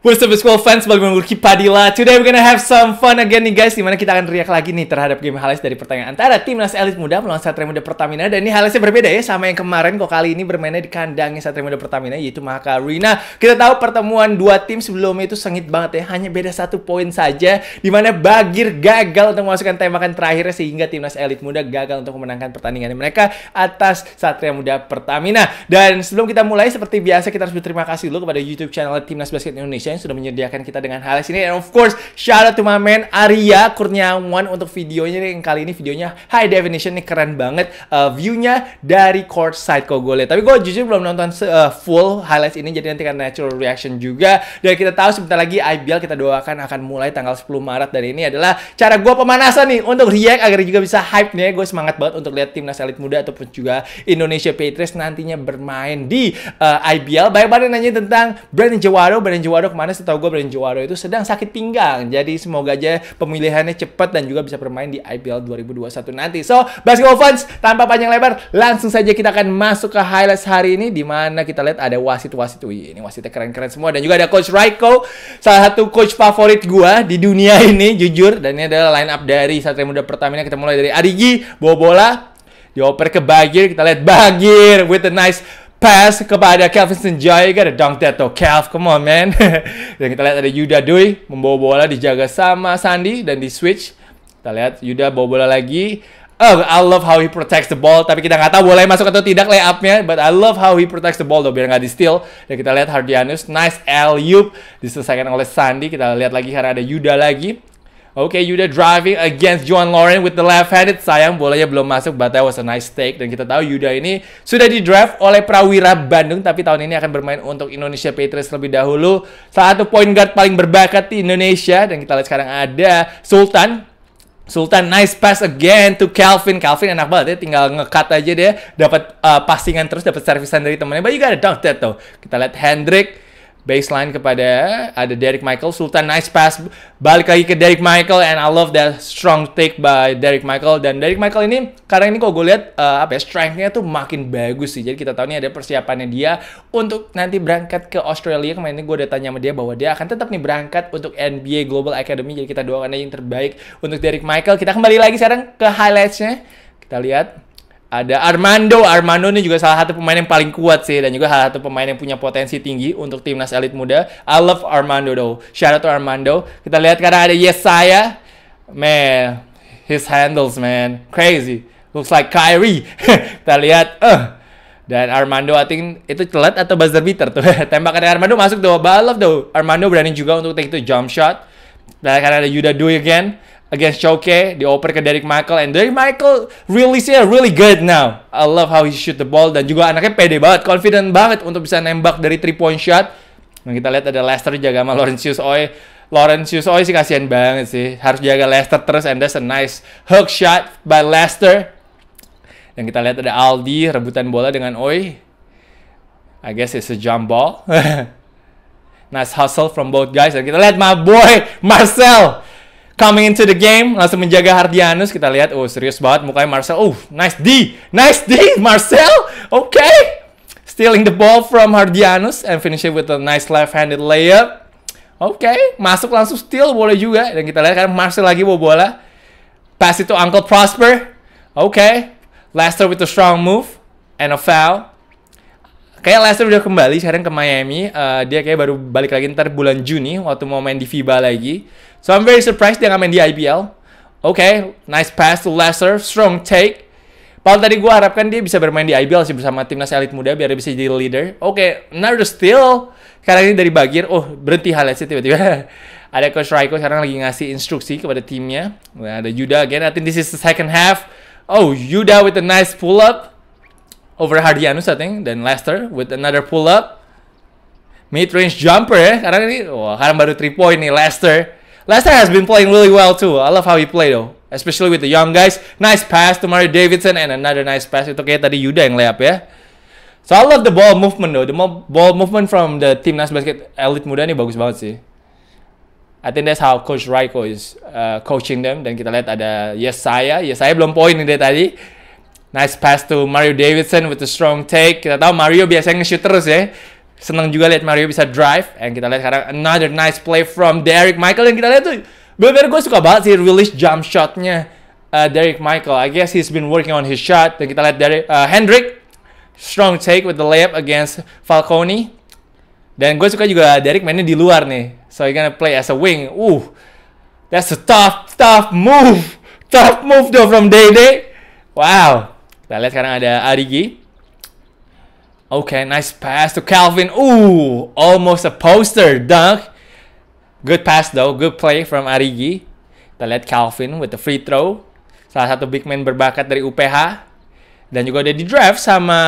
What's up school fans, balik lagi Padilla Today we're gonna have some fun again nih guys Dimana kita akan riak lagi nih terhadap game Halis dari pertandingan antara Timnas Elit Muda melawan Satria Muda Pertamina Dan ini Halisnya berbeda ya sama yang kemarin Kok kali ini bermainnya di kandangnya Satria Muda Pertamina yaitu Makarina Kita tahu pertemuan dua tim sebelumnya itu sengit banget ya Hanya beda satu poin saja Dimana Bagir gagal untuk memasukkan tembakan terakhirnya Sehingga Timnas Elit Muda gagal untuk memenangkan pertandingan mereka Atas Satria Muda Pertamina Dan sebelum kita mulai seperti biasa kita harus berterima kasih dulu kepada YouTube channel Timnas Basket Indonesia Indonesia yang sudah menyediakan kita dengan hal ini. dan of course, shout out to my man Arya Kurniawan untuk videonya yang kali ini videonya high definition nih keren banget uh, viewnya dari court side kok gue Tapi gue jujur belum nonton uh, full highlights ini jadi nanti kan natural reaction juga. Dan kita tahu sebentar lagi IBL kita doakan akan mulai tanggal 10 Maret dan ini adalah cara gue pemanasan nih untuk react agar juga bisa hype nih. Gue semangat banget untuk lihat timnas elit muda ataupun juga Indonesia Patriots nantinya bermain di uh, IBL. Banyak banget nanya tentang Brandon Jawaro, Brandon Jawaro kemarin setahu gue Brian Juwaro itu sedang sakit pinggang. Jadi semoga aja pemilihannya cepat dan juga bisa bermain di IPL 2021 nanti. So, basketball fans, tanpa panjang lebar, langsung saja kita akan masuk ke highlights hari ini di mana kita lihat ada wasit-wasit. Wih, ini wasitnya keren-keren semua dan juga ada coach Raiko, salah satu coach favorit gue di dunia ini jujur dan ini adalah line up dari Satria Muda Pertamina kita mulai dari Arigi, bawa bola, dioper ke Bagir, kita lihat Bagir with a nice pass kepada Kelvin Senjaya. You gotta dunk that though, Calv. Come on, man. dan kita lihat ada Yuda Dui membawa bola dijaga sama Sandi dan di switch. Kita lihat Yuda bawa bola lagi. Oh, I love how he protects the ball. Tapi kita nggak tahu boleh masuk atau tidak layupnya. But I love how he protects the ball though, biar nggak di steal. Dan kita lihat Hardianus, nice alley-oop. Diselesaikan oleh Sandi. Kita lihat lagi karena ada Yuda lagi. Oke, okay, Yuda driving against Juan Lauren with the left-handed. Sayang, bolanya belum masuk, but that was a nice take. Dan kita tahu Yuda ini sudah di-draft oleh Prawira Bandung, tapi tahun ini akan bermain untuk Indonesia Patriots lebih dahulu. satu point guard paling berbakat di Indonesia. Dan kita lihat sekarang ada Sultan. Sultan, nice pass again to Calvin. Calvin enak banget ya, tinggal ngekat aja dia. Dapat uh, passingan terus, dapat servisan dari temannya. But you gotta dunk that, though. Kita lihat Hendrik baseline kepada ada Derek Michael Sultan nice pass balik lagi ke Derek Michael and I love that strong take by Derek Michael dan Derek Michael ini karena ini kok gue lihat uh, apa ya strength tuh makin bagus sih jadi kita tahu nih ada persiapannya dia untuk nanti berangkat ke Australia kemarin ini gue udah tanya sama dia bahwa dia akan tetap nih berangkat untuk NBA Global Academy jadi kita doakan aja yang terbaik untuk Derek Michael kita kembali lagi sekarang ke highlightsnya kita lihat ada Armando, Armando ini juga salah satu pemain yang paling kuat sih dan juga salah satu pemain yang punya potensi tinggi untuk timnas elit muda. I love Armando though. Shout out to Armando. Kita lihat karena ada Yesaya. Man, his handles man, crazy. Looks like Kyrie. Kita lihat uh. dan Armando I think itu celat atau buzzer beater tuh. Tembakan Armando masuk tuh. But I love though. Armando berani juga untuk take itu jump shot. Dan karena ada Yuda Dui again against Choke, dioper ke Derek Michael, and Derek Michael release-nya really good now. I love how he shoot the ball, dan juga anaknya pede banget, confident banget untuk bisa nembak dari three point shot. dan nah, kita lihat ada Lester jaga sama Laurentius Oi. Laurentius Oi sih kasihan banget sih, harus jaga Lester terus, and that's a nice hook shot by Lester. Dan kita lihat ada Aldi rebutan bola dengan Oi. I guess it's a jump ball. nice hustle from both guys. Dan kita lihat my boy Marcel coming into the game langsung menjaga Hardianus kita lihat oh serius banget mukanya Marcel oh nice D nice D Marcel oke okay. stealing the ball from Hardianus and finish it with a nice left-handed layup oke okay. masuk langsung steal boleh juga dan kita lihat kan Marcel lagi bawa bola pass itu Uncle Prosper oke okay. Lester with a strong move and a foul Kayak Leicester udah kembali sekarang ke Miami. Uh, dia kayak baru balik lagi ntar bulan Juni waktu mau main di FIBA lagi. So I'm very surprised dia nggak main di IBL. Oke, okay, nice pass to Leicester, strong take. Paul tadi gue harapkan dia bisa bermain di IBL sih bersama timnas elit muda biar dia bisa jadi leader. Oke, okay, another steal. Sekarang ini dari Bagir. Oh, berhenti hal sih tiba-tiba. ada Coach Raiko sekarang lagi ngasih instruksi kepada timnya. Nah, ada Yuda again. I think this is the second half. Oh, Yuda with a nice pull up over Hardianus I eh, think then Leicester with another pull up mid range jumper ya eh, karena ini wah karena baru three point nih Leicester Leicester has been playing really well too I love how he play though especially with the young guys nice pass to Mario Davidson and another nice pass itu kayak tadi Yuda yang layup ya so I love the ball movement though the ball movement from the timnas basket elite muda nih bagus banget sih I think that's how Coach Raiko is uh, coaching them. Dan kita lihat ada Yesaya. Yesaya belum poin nih dari tadi. Nice pass to Mario Davidson with a strong take. Kita tahu Mario biasanya nge-shoot terus ya. Seneng juga lihat Mario bisa drive. And kita lihat sekarang another nice play from Derek Michael. Dan kita lihat tuh, bener gue suka banget sih release jump shotnya uh, Derek Michael. I guess he's been working on his shot. Dan kita lihat Derek, uh, Hendrik, strong take with the layup against Falcone. Dan gue suka juga Derek mainnya di luar nih. So he gonna play as a wing. Uh, that's a tough, tough move. Tough move though from Dede. Wow. Kita lihat sekarang ada Oke, Okay, nice pass to Calvin. Ooh, almost a poster dunk. Good pass though, good play from Arigi. Kita lihat Calvin with the free throw. Salah satu big man berbakat dari UPH. Dan juga ada di draft sama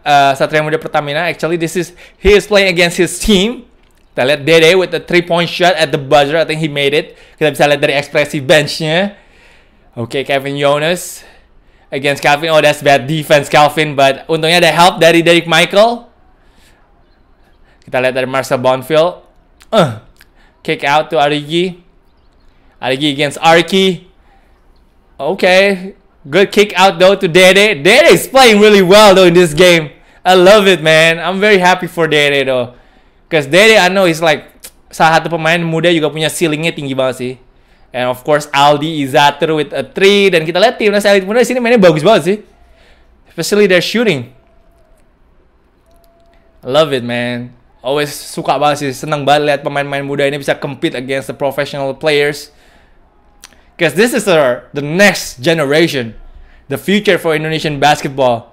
uh, Satria Muda Pertamina. Actually, this is his is playing against his team. Kita lihat Dede with the three point shot at the buzzer. I think he made it. Kita bisa lihat dari ekspresi benchnya. Oke, okay, Kevin Jonas against Calvin. Oh, that's bad defense Calvin. But untungnya ada help dari Derek Michael. Kita lihat dari Marcel Bonfield. Uh, kick out to Arigi. Arigi against Arki. Okay. Good kick out though to Dede. Dede is playing really well though in this game. I love it, man. I'm very happy for Dede though. Cause Dede, I know he's like salah satu pemain muda juga punya ceilingnya tinggi banget sih. And of course Aldi Izater with a 3 dan kita lihat timnas elit muda di sini mainnya bagus banget sih. Especially their shooting. Love it man. Always suka banget sih, senang banget lihat pemain-pemain muda ini bisa compete against the professional players. Because this is our, the next generation, the future for Indonesian basketball.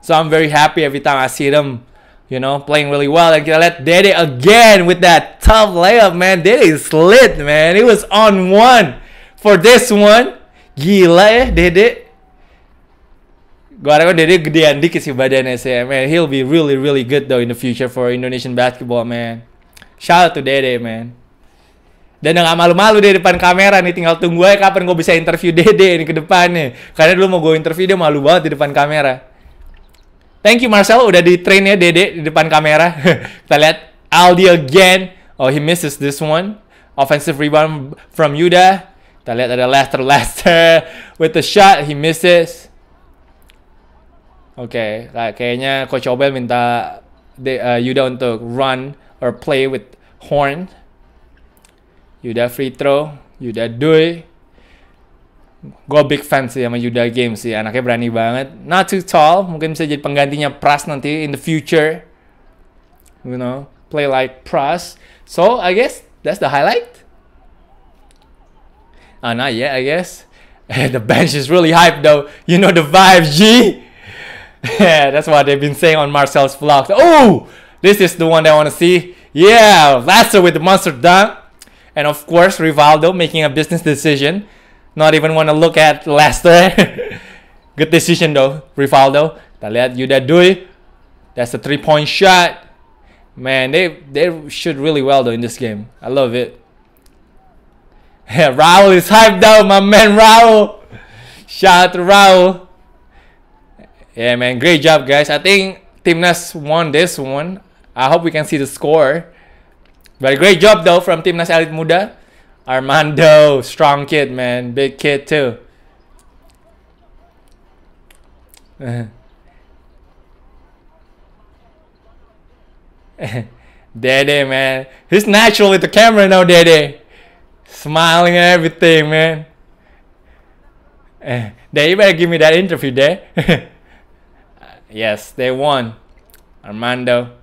So I'm very happy every time I see them you know, playing really well. And kita lihat Dede again with that tough layup, man. Dede is lit, man. It was on one for this one. Gila ya, Dede. Gue harapin Dede gedean dikit sih badannya sih, man. He'll be really, really good though in the future for Indonesian basketball, man. Shout out to Dede, man. Dan gak malu-malu deh depan kamera nih, tinggal tunggu aja kapan gue bisa interview Dede ini ke depannya. Karena dulu mau gue interview dia malu banget di depan kamera. Thank you Marcel udah di train ya Dede di depan kamera. Kita lihat Aldi again. Oh he misses this one. Offensive rebound from Yuda. Kita lihat ada Lester Lester with the shot he misses. Oke, okay, kayaknya Coach Obel minta De, uh, Yuda untuk run or play with Horn. Yuda free throw, Yuda it. gue big fans sih sama Yuda Games sih anaknya berani banget not too tall mungkin bisa jadi penggantinya Pras nanti in the future you know play like Pras so I guess that's the highlight uh, not yet I guess the bench is really hyped though you know the vibe G yeah that's what they've been saying on Marcel's vlog oh this is the one that I want to see yeah Lasso with the monster dunk and of course Rivaldo making a business decision not even want to look at Leicester. Good decision though, Rivaldo. That let you that do it. That's a three-point shot. Man, they they shoot really well though in this game. I love it. Yeah, Raul is hyped though, my man Raul. Shout out to Raul. Yeah, man, great job, guys. I think Nas won this one. I hope we can see the score. But great job though from Nas Elite Muda. Armando, strong kid, man. Big kid, too. Dede, man. He's natural with the camera now, Dede. Smiling and everything, man. They better give me that interview, Dede. yes, they won. Armando.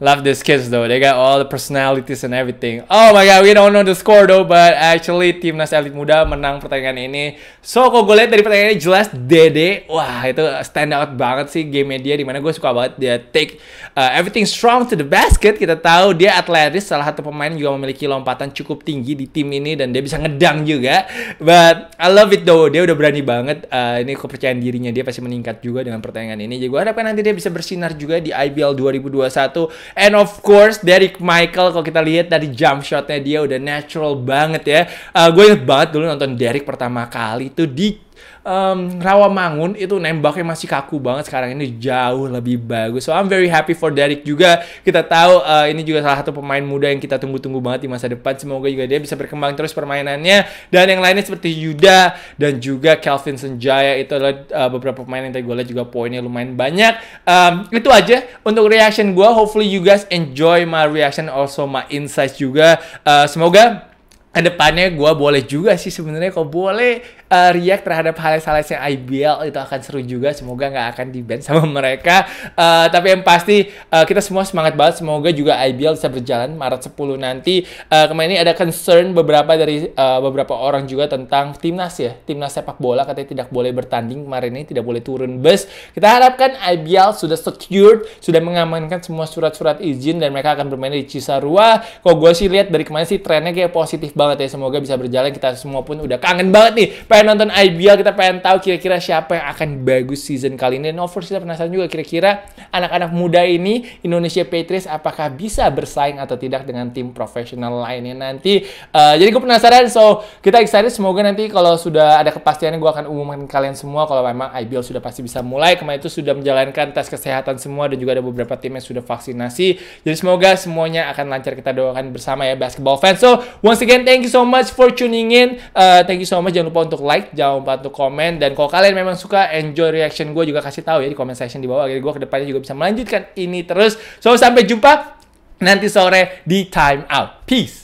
Love these kids though. They got all the personalities and everything. Oh my god, we don't know the score though, but actually timnas elit muda menang pertandingan ini. So kalau gue lihat dari ini jelas Dede, wah itu stand out banget sih game dia. mana gue suka banget dia take uh, everything strong to the basket. Kita tahu dia atletis, salah satu pemain juga memiliki lompatan cukup tinggi di tim ini dan dia bisa ngedang juga. But I love it though. Dia udah berani banget. Uh, ini kepercayaan dirinya dia pasti meningkat juga dengan pertandingan ini. Jadi gue harapkan nanti dia bisa bersinar juga di IBL 2021 And of course Derek Michael kalau kita lihat dari jump shotnya dia udah natural banget ya. Uh, eh, gue inget banget dulu nonton Derek pertama kali itu di um, mangun itu nembaknya masih kaku banget sekarang ini jauh lebih bagus. So I'm very happy for Derek juga. Kita tahu uh, ini juga salah satu pemain muda yang kita tunggu-tunggu banget di masa depan. Semoga juga dia bisa berkembang terus permainannya. Dan yang lainnya seperti Yuda dan juga Kelvin Senjaya itu adalah uh, beberapa pemain yang tadi gue lihat juga poinnya lumayan banyak. Um, itu aja untuk reaction gue. Hopefully you guys enjoy my reaction also my insights juga. Uh, semoga kedepannya gue boleh juga sih sebenarnya kalau boleh uh, react terhadap hal highlightsnya IBL itu akan seru juga. Semoga nggak akan di ban sama mereka. Uh, tapi yang pasti uh, kita semua semangat banget. Semoga juga IBL bisa berjalan Maret 10 nanti. Uh, kemarin ini ada concern beberapa dari uh, beberapa orang juga tentang timnas ya. Timnas sepak bola katanya tidak boleh bertanding kemarin ini, tidak boleh turun bus. Kita harapkan IBL sudah secured, sudah mengamankan semua surat-surat izin dan mereka akan bermain di Cisarua. kok gue sih lihat dari kemarin sih trennya kayak positif banget ya. Semoga bisa berjalan. Kita semua pun udah kangen banget nih pengen nonton IBL, kita pengen tahu kira-kira siapa yang akan bagus season kali ini. Dan of course kita penasaran juga kira-kira anak-anak muda ini Indonesia Patriots apakah bisa bersaing atau tidak dengan tim profesional lainnya nanti. Uh, jadi gue penasaran, so kita excited. Semoga nanti kalau sudah ada kepastiannya gue akan umumkan kalian semua kalau memang IBL sudah pasti bisa mulai. Kemarin itu sudah menjalankan tes kesehatan semua dan juga ada beberapa tim yang sudah vaksinasi. Jadi semoga semuanya akan lancar kita doakan bersama ya basketball fans. So once again thank you so much for tuning in. Uh, thank you so much. Jangan lupa untuk like, jangan lupa untuk komen dan kalau kalian memang suka enjoy reaction gue juga kasih tahu ya di comment section di bawah agar gue kedepannya juga bisa melanjutkan ini terus. So sampai jumpa nanti sore di time out. Peace.